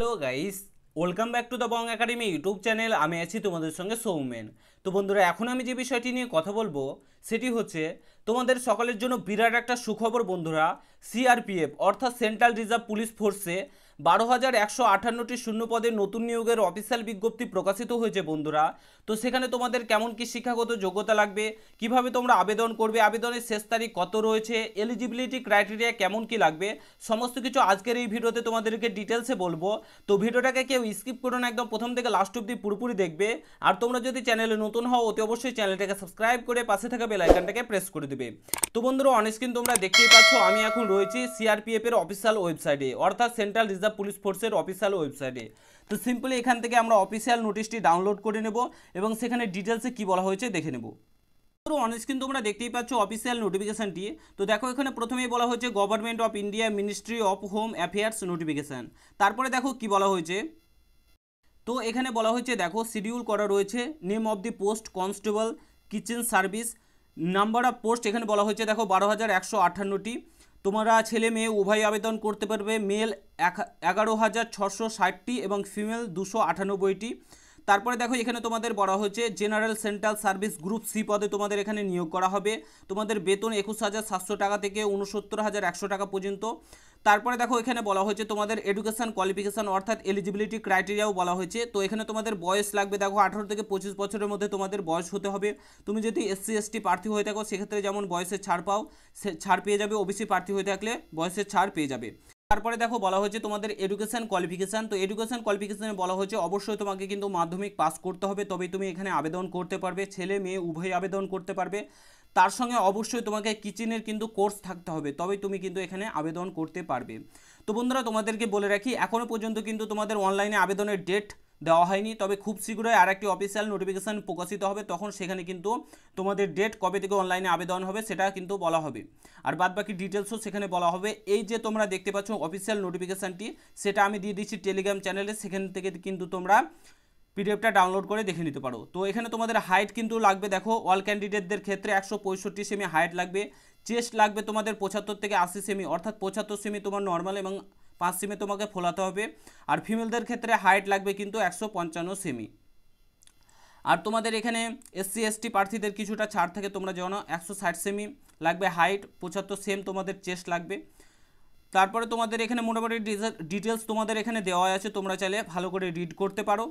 hello guys welcome back to the Bong Academy YouTube channel আমি আছি তোমাদের সঙ্গে সৌমেন তো বন্ধুরা এখন আমি যে বিষয়টি নিয়ে কথা বলবো সেটি হচ্ছে তোমাদের সকলের জন্য বিরাট একটা সুখবর বন্ধুরা সিআরপিএফ অর্থাৎ সেন্ট্রাল রিজার্ভ পুলিশ ফোর্সে বারো হাজার একশো আটান্নটি শূন্যপদে নতুন নিয়োগের অফিসিয়াল বিজ্ঞপ্তি প্রকাশিত হয়েছে বন্ধুরা তো সেখানে তোমাদের কেমন কি শিক্ষাগত যোগ্যতা লাগবে কিভাবে তোমরা আবেদন করবে আবেদনের শেষ তারিখ কত রয়েছে এলিজিবিলিটি ক্রাইটেরিয়া কেমন কি লাগবে সমস্ত কিছু আজকের এই ভিডিওতে তোমাদেরকে ডিটেলসে বলবো তো ভিডিওটাকে কেউ স্কিপ করো না একদম প্রথম থেকে লাস্ট অব্দি পুরোপুরি দেখবে আর তোমরা যদি চ্যানেলে নতুন হও অতি অবশ্যই চ্যানেলটাকে সাবস্ক্রাইব করে পাশে থাকা বেলাইকানটাকে প্রেস করে দেবে তো বন্ধুরা অনেক কিন্তু তোমরা দেখতেই পাচ্ছ আমি এখন রয়েছি এর অফিসিয়াল ওয়েবসাইটে অর্থাৎ সেন্ট্রাল রিজার্ভ কলকাতা পুলিশ ফোর্সের অফিসিয়াল ওয়েবসাইটে তো সিম্পলি এখান থেকে আমরা অফিসিয়াল নোটিশটি ডাউনলোড করে নেব এবং সেখানে ডিটেলসে কি বলা হয়েছে দেখে নেব তো অনস্ক্রিন তোমরা দেখতেই পাচ্ছ অফিসিয়াল নোটিফিকেশানটি তো দেখো এখানে প্রথমেই বলা হয়েছে government of India ministry of home affairs notification তারপরে দেখো কি বলা হয়েছে তো এখানে বলা হয়েছে দেখো শিডিউল করা রয়েছে name of the post constable kitchen service number of post এখানে বলা হয়েছে দেখো বারো হাজার একশো আটান্নটি তোমরা ছেলে মেয়ে উভয় আবেদন করতে পারবে মেল এগারো হাজার ছশো ষাটটি এবং ফিমেল দুশো আটানব্বইটি তারপরে দেখো এখানে তোমাদের বড় হচ্ছে general central service group C পদে তোমাদের এখানে নিয়োগ করা হবে তোমাদের বেতন একুশ হাজার সাতশো টাকা থেকে উনসত্তর হাজার একশো টাকা পর্যন্ত তারপরে দেখো এখানে বলা হয়েছে তোমাদের এডুকেশান কোয়ালিফিকেশান অর্থাৎ এলিজিবিলিটি ক্রাইটেরিয়াও বলা হয়েছে তো এখানে তোমাদের বয়স লাগবে দেখো আঠারো থেকে পঁচিশ বছরের মধ্যে তোমাদের বয়স হতে হবে তুমি যদি এসসি এসটি প্রার্থী হয়ে থাকো সেক্ষেত্রে যেমন বয়সের ছাড় পাও ছাড় পেয়ে যাবে ওবিসি প্রার্থী হয়ে থাকলে বয়সের ছাড় পেয়ে যাবে তারপরে দেখো বলা হয়েছে তোমাদের এডুকেশান কোয়ালিফিকেশান তো এডুকেশান কোয়ালিফিকেশানে বলা হয়েছে অবশ্যই তোমাকে কিন্তু মাধ্যমিক পাস করতে হবে তবেই তুমি এখানে আবেদন করতে পারবে ছেলে মেয়ে উভয় আবেদন করতে পারবে তার সঙ্গে অবশ্যই তোমাকে কিচেনের কিন্তু কোর্স থাকতে হবে তবে তুমি কিন্তু এখানে আবেদন করতে পারবে তো বন্ধুরা তোমাদেরকে বলে রাখি এখনও পর্যন্ত কিন্তু তোমাদের অনলাইনে আবেদনের ডেট দেওয়া হয়নি তবে খুব শীঘ্রই আর একটি অফিসিয়াল নোটিফিকেশান প্রকাশিত হবে তখন সেখানে কিন্তু তোমাদের ডেট কবে থেকে অনলাইনে আবেদন হবে সেটা কিন্তু বলা হবে আর বাদ বাকি ডিটেলসও সেখানে বলা হবে এই যে তোমরা দেখতে পাচ্ছ অফিসিয়াল নোটিফিকেশানটি সেটা আমি দিয়ে দিচ্ছি টেলিগ্রাম চ্যানেলে সেখান থেকে কিন্তু তোমরা পিডিএফটা ডাউনলোড করে দেখে নিতে পারো তো এখানে তোমাদের হাইট কিন্তু লাগবে দেখো অল ক্যান্ডিডেটদের ক্ষেত্রে একশো পঁয়ষট্টি সেমি হাইট লাগবে চেস্ট লাগবে তোমাদের পঁচাত্তর থেকে আশি সেমি অর্থাৎ পঁচাত্তর সেমি তোমার নর্মাল এবং পাঁচ সেমি তোমাকে ফোলাতে হবে আর ফিমেলদের ক্ষেত্রে হাইট লাগবে কিন্তু একশো পঞ্চান্ন সেমি আর তোমাদের এখানে এসসি এসটি প্রার্থীদের কিছুটা ছাড় থাকে তোমরা জানো একশো ষাট সেমি লাগবে হাইট পঁচাত্তর সেম তোমাদের চেস্ট লাগবে তারপরে তোমাদের এখানে মোটামুটি ডিটেলস তোমাদের এখানে দেওয়া আছে তোমরা চাইলে ভালো করে রিড করতে পারো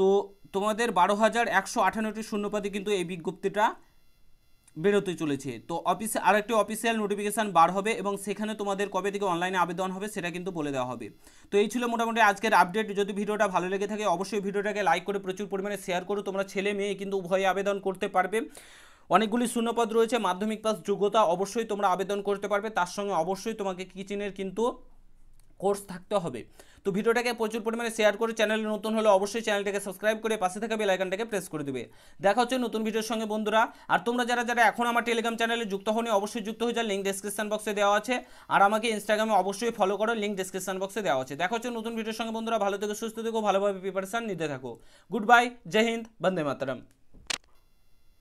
তো তোমাদের বারো হাজার একশো আঠান্নটি শূন্যপাতে কিন্তু এই বিজ্ঞপ্তিটা বেরোতে চলেছে তো অফিসে আরেকটি অফিসিয়াল নোটিফিকেশান বার হবে এবং সেখানে তোমাদের কবে থেকে অনলাইনে আবেদন হবে সেটা কিন্তু বলে দেওয়া হবে তো এই ছিল মোটামুটি আজকের আপডেট যদি ভিডিওটা ভালো লেগে থাকে অবশ্যই ভিডিওটাকে লাইক করে প্রচুর পরিমাণে শেয়ার করো তোমরা ছেলে মেয়ে কিন্তু উভয়ে আবেদন করতে পারবে অনেকগুলি শূন্যপদ রয়েছে মাধ্যমিক পাস যোগ্যতা অবশ্যই তোমরা আবেদন করতে পারবে তার সঙ্গে অবশ্যই তোমাকে কিচেনের কিন্তু কোর্স থাকতে হবে তো ভিডিওটাকে প্রচুর পরিমাণে শেয়ার করে চ্যানেলে নতুন হলে অবশ্যই চ্যানেলটাকে সাবস্ক্রাইব করে পাশে থাকা বেল আইকনটাকে প্রেস করে দেবে দেখা হচ্ছে নতুন ভিডিওর সঙ্গে বন্ধুরা আর তোমরা যারা যারা এখন আমার টেলিগ্রাম চ্যানেলে যুক্ত হনি অবশ্যই যুক্ত হয়ে যাও লিঙ্ক ডিসক্রিপশন বক্সে দেওয়া আছে আর আমাকে ইনস্টাগ্রামে অবশ্যই ফলো করো লিঙ্ক ডিসক্রিপশন বক্সে দেওয়া আছে দেখা হচ্ছে নতুন ভিডিওর সঙ্গে বন্ধুরা ভালো থেকে সুস্থ থেকো ভালোভাবে প্রিপারেশান নিতে থাকো গুড বাই জয় হিন্দ বন্দে মাতরম